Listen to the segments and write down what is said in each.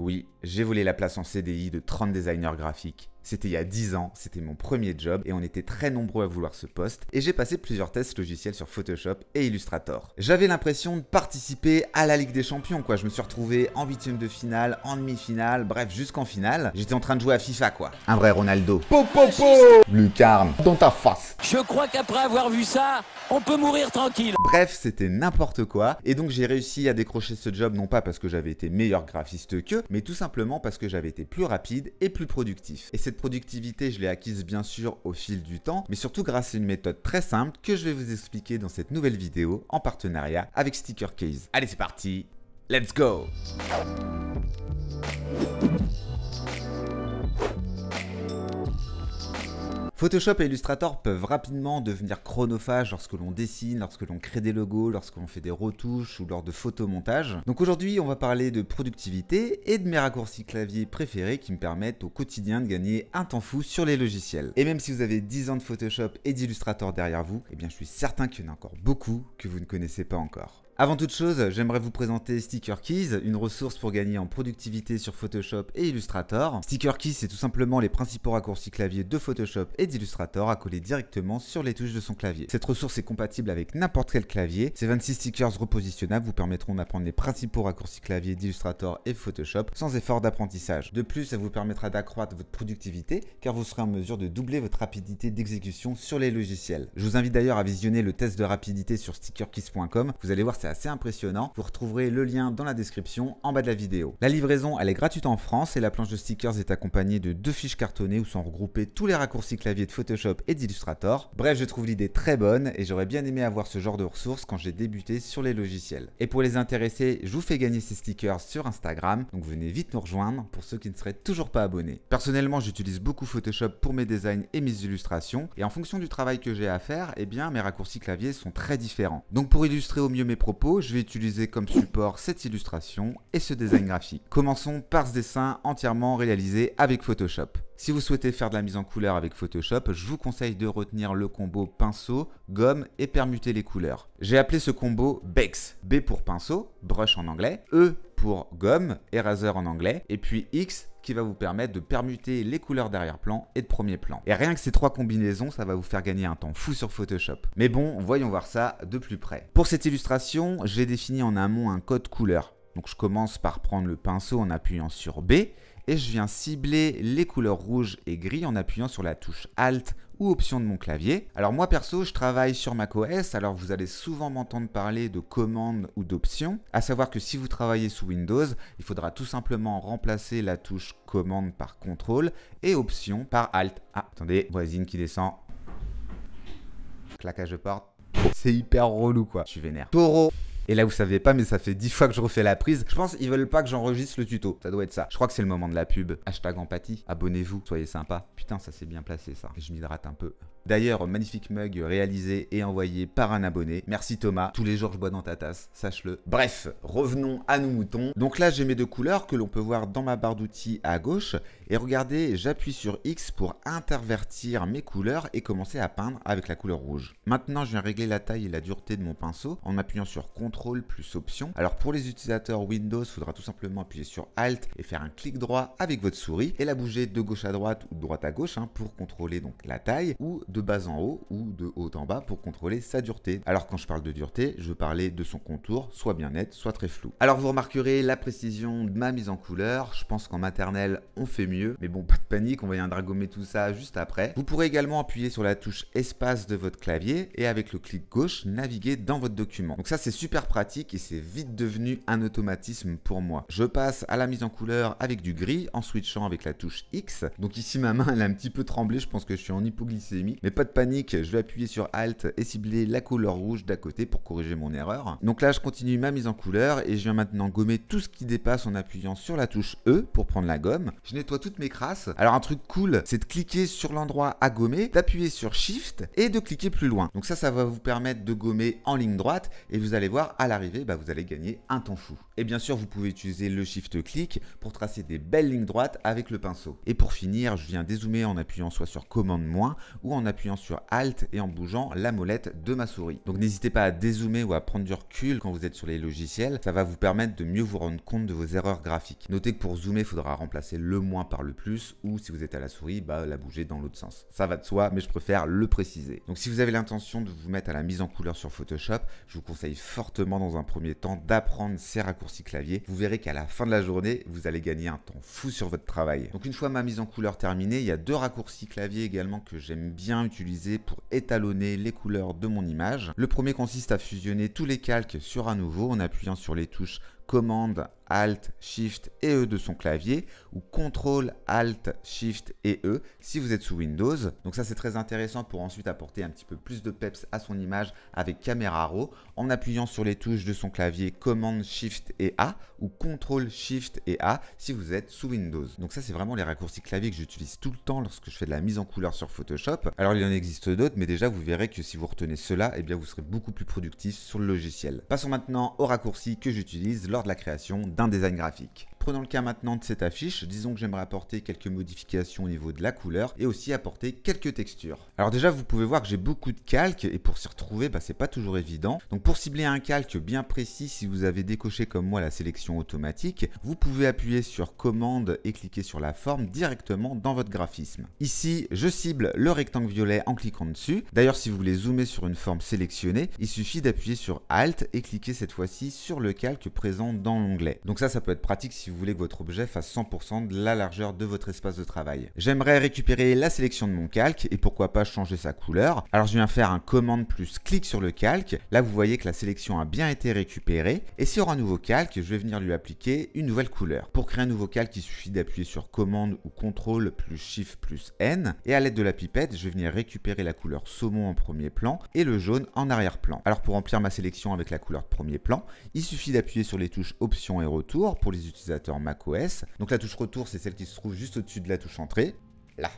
Oui, j'ai volé la place en CDI de 30 designers graphiques c'était il y a 10 ans, c'était mon premier job et on était très nombreux à vouloir ce poste et j'ai passé plusieurs tests logiciels sur Photoshop et Illustrator. J'avais l'impression de participer à la Ligue des Champions quoi, je me suis retrouvé en huitième de finale, en demi-finale, bref jusqu'en finale, j'étais en train de jouer à FIFA quoi. Un vrai Ronaldo. Po Lucarne, dans ta face. Je crois qu'après avoir vu ça, on peut mourir tranquille. Bref, c'était n'importe quoi et donc j'ai réussi à décrocher ce job non pas parce que j'avais été meilleur graphiste qu'eux, mais tout simplement parce que j'avais été plus rapide et plus productif productivité, je l'ai acquise bien sûr au fil du temps, mais surtout grâce à une méthode très simple que je vais vous expliquer dans cette nouvelle vidéo en partenariat avec Sticker Case. Allez, c'est parti, let's go! Photoshop et Illustrator peuvent rapidement devenir chronophages lorsque l'on dessine, lorsque l'on crée des logos, lorsque l'on fait des retouches ou lors de photomontages. Donc aujourd'hui, on va parler de productivité et de mes raccourcis clavier préférés qui me permettent au quotidien de gagner un temps fou sur les logiciels. Et même si vous avez 10 ans de Photoshop et d'Illustrator derrière vous, eh bien je suis certain qu'il y en a encore beaucoup que vous ne connaissez pas encore. Avant toute chose, j'aimerais vous présenter Sticker Keys, une ressource pour gagner en productivité sur Photoshop et Illustrator. Sticker Keys, c'est tout simplement les principaux raccourcis clavier de Photoshop et d'Illustrator à coller directement sur les touches de son clavier. Cette ressource est compatible avec n'importe quel clavier. Ces 26 stickers repositionnables vous permettront d'apprendre les principaux raccourcis clavier d'Illustrator et Photoshop sans effort d'apprentissage. De plus, ça vous permettra d'accroître votre productivité car vous serez en mesure de doubler votre rapidité d'exécution sur les logiciels. Je vous invite d'ailleurs à visionner le test de rapidité sur stickerkeys.com. Vous allez voir, c'est impressionnant. Vous retrouverez le lien dans la description en bas de la vidéo. La livraison, elle est gratuite en France et la planche de stickers est accompagnée de deux fiches cartonnées où sont regroupés tous les raccourcis clavier de Photoshop et d'Illustrator. Bref, je trouve l'idée très bonne et j'aurais bien aimé avoir ce genre de ressources quand j'ai débuté sur les logiciels. Et pour les intéresser, je vous fais gagner ces stickers sur Instagram, donc venez vite nous rejoindre pour ceux qui ne seraient toujours pas abonnés. Personnellement, j'utilise beaucoup Photoshop pour mes designs et mes illustrations et en fonction du travail que j'ai à faire, eh bien mes raccourcis clavier sont très différents. Donc pour illustrer au mieux mes propos, je vais utiliser comme support cette illustration et ce design graphique. Commençons par ce dessin entièrement réalisé avec Photoshop. Si vous souhaitez faire de la mise en couleur avec Photoshop, je vous conseille de retenir le combo pinceau, gomme et permuter les couleurs. J'ai appelé ce combo BEX. B pour pinceau, brush en anglais, E pour gomme, eraser en anglais, et puis X qui va vous permettre de permuter les couleurs d'arrière-plan et de premier plan. Et rien que ces trois combinaisons, ça va vous faire gagner un temps fou sur Photoshop. Mais bon, voyons voir ça de plus près. Pour cette illustration, j'ai défini en amont un code couleur. Donc je commence par prendre le pinceau en appuyant sur B et je viens cibler les couleurs rouge et gris en appuyant sur la touche Alt ou option de mon clavier. Alors moi perso, je travaille sur macOS, alors vous allez souvent m'entendre parler de commandes ou d'options, à savoir que si vous travaillez sous Windows, il faudra tout simplement remplacer la touche commande par contrôle et option par alt. Ah, attendez, voisine qui descend. Claquage de porte. C'est hyper relou quoi, je suis vénère. Taureau et là, vous savez pas, mais ça fait dix fois que je refais la prise. Je pense ils veulent pas que j'enregistre le tuto. Ça doit être ça. Je crois que c'est le moment de la pub. Hashtag empathie. Abonnez-vous, soyez sympa. Putain, ça s'est bien placé ça. Je m'hydrate un peu. D'ailleurs, magnifique mug réalisé et envoyé par un abonné. Merci Thomas. Tous les jours, je bois dans ta tasse, sache-le. Bref, revenons à nos moutons. Donc là, j'ai mes deux couleurs que l'on peut voir dans ma barre d'outils à gauche. Et regardez, j'appuie sur X pour intervertir mes couleurs et commencer à peindre avec la couleur rouge. Maintenant, je viens régler la taille et la dureté de mon pinceau en appuyant sur CTRL plus Option. Alors pour les utilisateurs Windows, il faudra tout simplement appuyer sur Alt et faire un clic droit avec votre souris et la bouger de gauche à droite ou de droite à gauche hein, pour contrôler donc la taille ou de bas en haut ou de haut en bas pour contrôler sa dureté. Alors quand je parle de dureté, je parler de son contour, soit bien net, soit très flou. Alors vous remarquerez la précision de ma mise en couleur, je pense qu'en maternelle on fait mieux, mais bon pas de panique, on va y dragommer tout ça juste après. Vous pourrez également appuyer sur la touche espace de votre clavier et avec le clic gauche naviguer dans votre document. Donc ça c'est super pratique et c'est vite devenu un automatisme pour moi. Je passe à la mise en couleur avec du gris en switchant avec la touche X. Donc ici ma main elle a un petit peu tremblé, je pense que je suis en hypoglycémie. Mais pas de panique, je vais appuyer sur Alt et cibler la couleur rouge d'à côté pour corriger mon erreur. Donc là, je continue ma mise en couleur et je viens maintenant gommer tout ce qui dépasse en appuyant sur la touche E pour prendre la gomme. Je nettoie toutes mes crasses. Alors un truc cool, c'est de cliquer sur l'endroit à gommer, d'appuyer sur Shift et de cliquer plus loin. Donc ça, ça va vous permettre de gommer en ligne droite et vous allez voir à l'arrivée, bah, vous allez gagner un temps fou. Et bien sûr, vous pouvez utiliser le Shift-clic pour tracer des belles lignes droites avec le pinceau. Et pour finir, je viens dézoomer en appuyant soit sur Commande- moins ou en appuyant appuyant sur Alt et en bougeant la molette de ma souris. Donc n'hésitez pas à dézoomer ou à prendre du recul quand vous êtes sur les logiciels, ça va vous permettre de mieux vous rendre compte de vos erreurs graphiques. Notez que pour zoomer, il faudra remplacer le moins par le plus ou si vous êtes à la souris, bah, la bouger dans l'autre sens. Ça va de soi, mais je préfère le préciser. Donc si vous avez l'intention de vous mettre à la mise en couleur sur Photoshop, je vous conseille fortement dans un premier temps d'apprendre ces raccourcis clavier. Vous verrez qu'à la fin de la journée, vous allez gagner un temps fou sur votre travail. Donc une fois ma mise en couleur terminée, il y a deux raccourcis clavier également que j'aime bien utilisé pour étalonner les couleurs de mon image. Le premier consiste à fusionner tous les calques sur un nouveau en appuyant sur les touches commande Alt, Shift et E de son clavier ou Contrôle, Alt, Shift et E si vous êtes sous Windows. Donc ça c'est très intéressant pour ensuite apporter un petit peu plus de peps à son image avec Camera Raw en appuyant sur les touches de son clavier commande Shift et A ou Contrôle, Shift et A si vous êtes sous Windows. Donc ça c'est vraiment les raccourcis clavier que j'utilise tout le temps lorsque je fais de la mise en couleur sur Photoshop. Alors il en existe d'autres mais déjà vous verrez que si vous retenez cela, et eh bien vous serez beaucoup plus productif sur le logiciel. Passons maintenant aux raccourcis que j'utilise de la création d'un design graphique. Prenons le cas maintenant de cette affiche, disons que j'aimerais apporter quelques modifications au niveau de la couleur et aussi apporter quelques textures. Alors déjà vous pouvez voir que j'ai beaucoup de calques et pour s'y retrouver bah, c'est pas toujours évident. Donc pour cibler un calque bien précis si vous avez décoché comme moi la sélection automatique, vous pouvez appuyer sur commande et cliquer sur la forme directement dans votre graphisme. Ici je cible le rectangle violet en cliquant dessus. D'ailleurs si vous voulez zoomer sur une forme sélectionnée, il suffit d'appuyer sur Alt et cliquer cette fois-ci sur le calque présent dans l'onglet. Donc ça ça peut être pratique si vous voulez que votre objet fasse 100% de la largeur de votre espace de travail. J'aimerais récupérer la sélection de mon calque et pourquoi pas changer sa couleur. Alors je viens faire un commande plus clic sur le calque. Là vous voyez que la sélection a bien été récupérée et sur un nouveau calque je vais venir lui appliquer une nouvelle couleur. Pour créer un nouveau calque il suffit d'appuyer sur commande ou contrôle plus shift plus N et à l'aide de la pipette je vais venir récupérer la couleur saumon en premier plan et le jaune en arrière-plan. Alors pour remplir ma sélection avec la couleur de premier plan il suffit d'appuyer sur les touches options et retour pour les utilisateurs Mac macOS. Donc la touche retour, c'est celle qui se trouve juste au-dessus de la touche entrée. Là.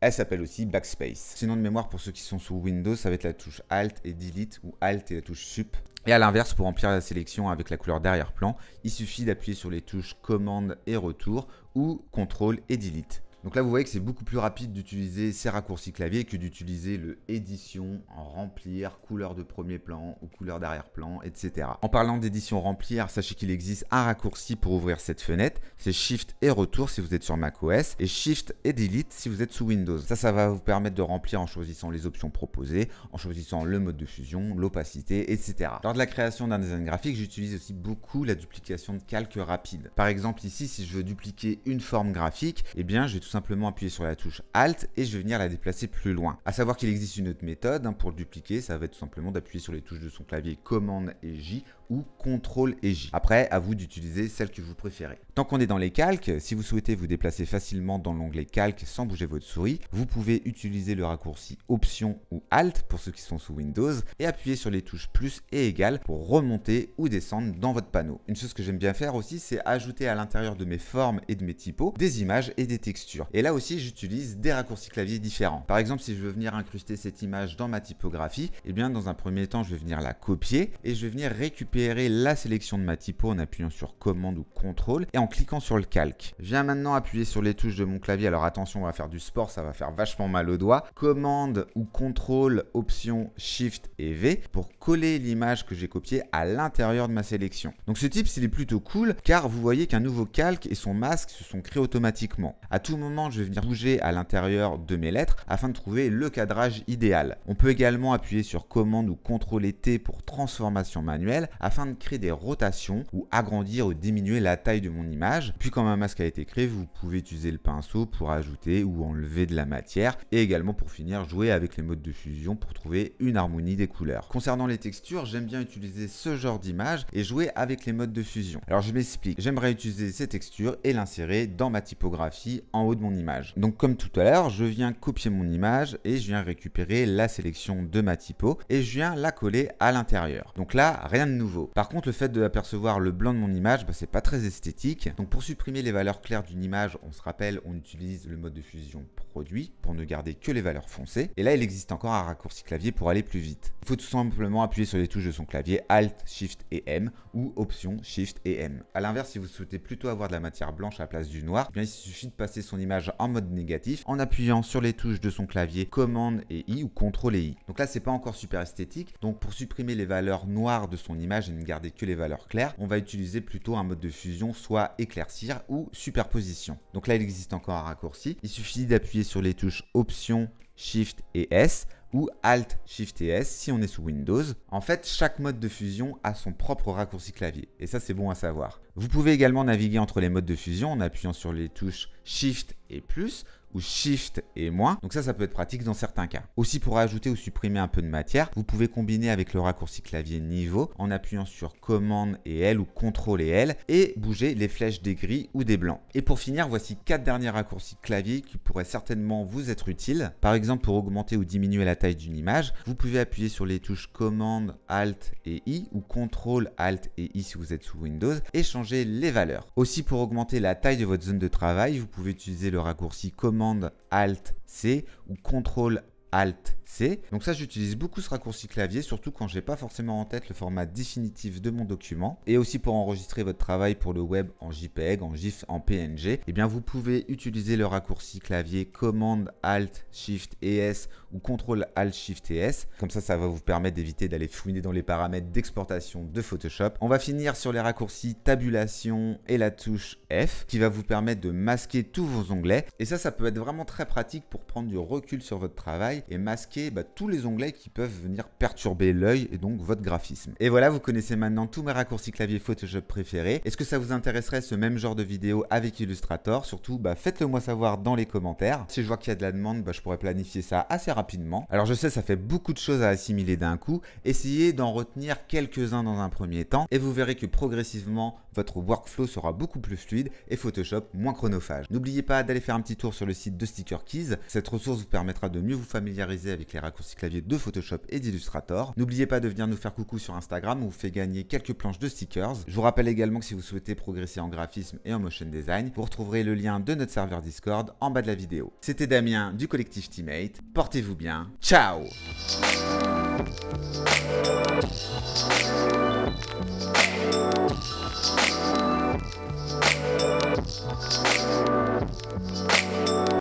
Elle s'appelle aussi Backspace. Sinon de mémoire, pour ceux qui sont sous Windows, ça va être la touche Alt et Delete ou Alt et la touche Sup. Et à l'inverse, pour remplir la sélection avec la couleur d'arrière-plan, il suffit d'appuyer sur les touches Commande et Retour ou Contrôle et Delete. Donc là, vous voyez que c'est beaucoup plus rapide d'utiliser ces raccourcis clavier que d'utiliser le édition, remplir, couleur de premier plan ou couleur d'arrière-plan, etc. En parlant d'édition remplir, sachez qu'il existe un raccourci pour ouvrir cette fenêtre. C'est Shift et retour si vous êtes sur macOS et Shift et Delete si vous êtes sous Windows. Ça, ça va vous permettre de remplir en choisissant les options proposées, en choisissant le mode de fusion, l'opacité, etc. Lors de la création d'un design graphique, j'utilise aussi beaucoup la duplication de calques rapides. Par exemple, ici, si je veux dupliquer une forme graphique, eh bien, je vais simplement appuyer sur la touche Alt et je vais venir la déplacer plus loin. À savoir qu'il existe une autre méthode hein, pour dupliquer, ça va être tout simplement d'appuyer sur les touches de son clavier Commande et J ou CTRL et J. Après, à vous d'utiliser celle que vous préférez. Tant qu'on est dans les calques, si vous souhaitez vous déplacer facilement dans l'onglet calques sans bouger votre souris, vous pouvez utiliser le raccourci Option ou Alt pour ceux qui sont sous Windows et appuyer sur les touches plus et égal pour remonter ou descendre dans votre panneau. Une chose que j'aime bien faire aussi, c'est ajouter à l'intérieur de mes formes et de mes typos des images et des textures. Et là aussi, j'utilise des raccourcis clavier différents. Par exemple, si je veux venir incruster cette image dans ma typographie, et eh bien dans un premier temps, je vais venir la copier et je vais venir récupérer la sélection de ma typo en appuyant sur commande ou contrôle et en cliquant sur le calque. Je viens maintenant appuyer sur les touches de mon clavier. Alors attention, on va faire du sport, ça va faire vachement mal au doigt. Commande ou contrôle, option, shift et V pour coller l'image que j'ai copiée à l'intérieur de ma sélection. Donc ce type, il est plutôt cool car vous voyez qu'un nouveau calque et son masque se sont créés automatiquement. À tout moment, je vais venir bouger à l'intérieur de mes lettres afin de trouver le cadrage idéal. On peut également appuyer sur commande ou contrôle T pour transformation manuelle afin de créer des rotations ou agrandir ou diminuer la taille de mon image. Puis quand un masque a été créé, vous pouvez utiliser le pinceau pour ajouter ou enlever de la matière et également pour finir jouer avec les modes de fusion pour trouver une harmonie des couleurs. Concernant les textures, j'aime bien utiliser ce genre d'image et jouer avec les modes de fusion. Alors je m'explique, j'aimerais utiliser ces textures et l'insérer dans ma typographie en haut de mon image. Donc comme tout à l'heure, je viens copier mon image et je viens récupérer la sélection de ma typo et je viens la coller à l'intérieur. Donc là, rien de nouveau. Par contre, le fait de d'apercevoir le blanc de mon image, bah, c'est pas très esthétique. Donc pour supprimer les valeurs claires d'une image, on se rappelle, on utilise le mode de fusion produit pour ne garder que les valeurs foncées. Et là, il existe encore un raccourci clavier pour aller plus vite. Il faut tout simplement appuyer sur les touches de son clavier Alt, Shift et M ou Option, Shift et M. A l'inverse, si vous souhaitez plutôt avoir de la matière blanche à la place du noir, eh il suffit de passer son image en mode négatif en appuyant sur les touches de son clavier Commande et I ou Ctrl et I. Donc là, c'est pas encore super esthétique. Donc pour supprimer les valeurs noires de son image, ne garder que les valeurs claires, on va utiliser plutôt un mode de fusion soit éclaircir ou superposition. Donc là, il existe encore un raccourci. Il suffit d'appuyer sur les touches Option, Shift et S ou Alt, Shift et S si on est sous Windows. En fait, chaque mode de fusion a son propre raccourci clavier, et ça c'est bon à savoir. Vous pouvez également naviguer entre les modes de fusion en appuyant sur les touches Shift et plus, ou Shift et moins. Donc ça, ça peut être pratique dans certains cas. Aussi, pour ajouter ou supprimer un peu de matière, vous pouvez combiner avec le raccourci clavier niveau en appuyant sur commande et L ou Contrôle et L et bouger les flèches des gris ou des blancs. Et pour finir, voici quatre derniers raccourcis clavier qui pourraient certainement vous être utiles. Par exemple, pour augmenter ou diminuer la taille d'une image, vous pouvez appuyer sur les touches commande, alt et i ou Contrôle alt et i si vous êtes sous Windows et changer les valeurs. Aussi, pour augmenter la taille de votre zone de travail, vous pouvez utiliser le raccourci command commande Alt C ou CTRL Alt C. Donc ça j'utilise beaucoup ce raccourci clavier, surtout quand je n'ai pas forcément en tête le format définitif de mon document. Et aussi pour enregistrer votre travail pour le web en JPEG, en GIF, en PNG, et eh bien vous pouvez utiliser le raccourci clavier commande Alt Shift ES ou contrôle Alt Shift S. Comme ça ça va vous permettre d'éviter d'aller fouiner dans les paramètres d'exportation de Photoshop. On va finir sur les raccourcis tabulation et la touche F qui va vous permettre de masquer tous vos onglets. Et ça ça peut être vraiment très pratique pour prendre du recul sur votre travail et masquer bah, tous les onglets qui peuvent venir perturber l'œil et donc votre graphisme. Et voilà, vous connaissez maintenant tous mes raccourcis clavier Photoshop préférés. Est-ce que ça vous intéresserait ce même genre de vidéo avec Illustrator Surtout, bah, faites-le moi savoir dans les commentaires. Si je vois qu'il y a de la demande, bah, je pourrais planifier ça assez rapidement. Alors je sais, ça fait beaucoup de choses à assimiler d'un coup. Essayez d'en retenir quelques-uns dans un premier temps et vous verrez que progressivement, votre workflow sera beaucoup plus fluide et Photoshop moins chronophage. N'oubliez pas d'aller faire un petit tour sur le site de Sticker Keys. Cette ressource vous permettra de mieux vous familiariser avec les raccourcis clavier de Photoshop et d'Illustrator. N'oubliez pas de venir nous faire coucou sur Instagram, on vous fait gagner quelques planches de stickers. Je vous rappelle également que si vous souhaitez progresser en graphisme et en motion design, vous retrouverez le lien de notre serveur Discord en bas de la vidéo. C'était Damien du collectif Teammate, portez-vous bien, ciao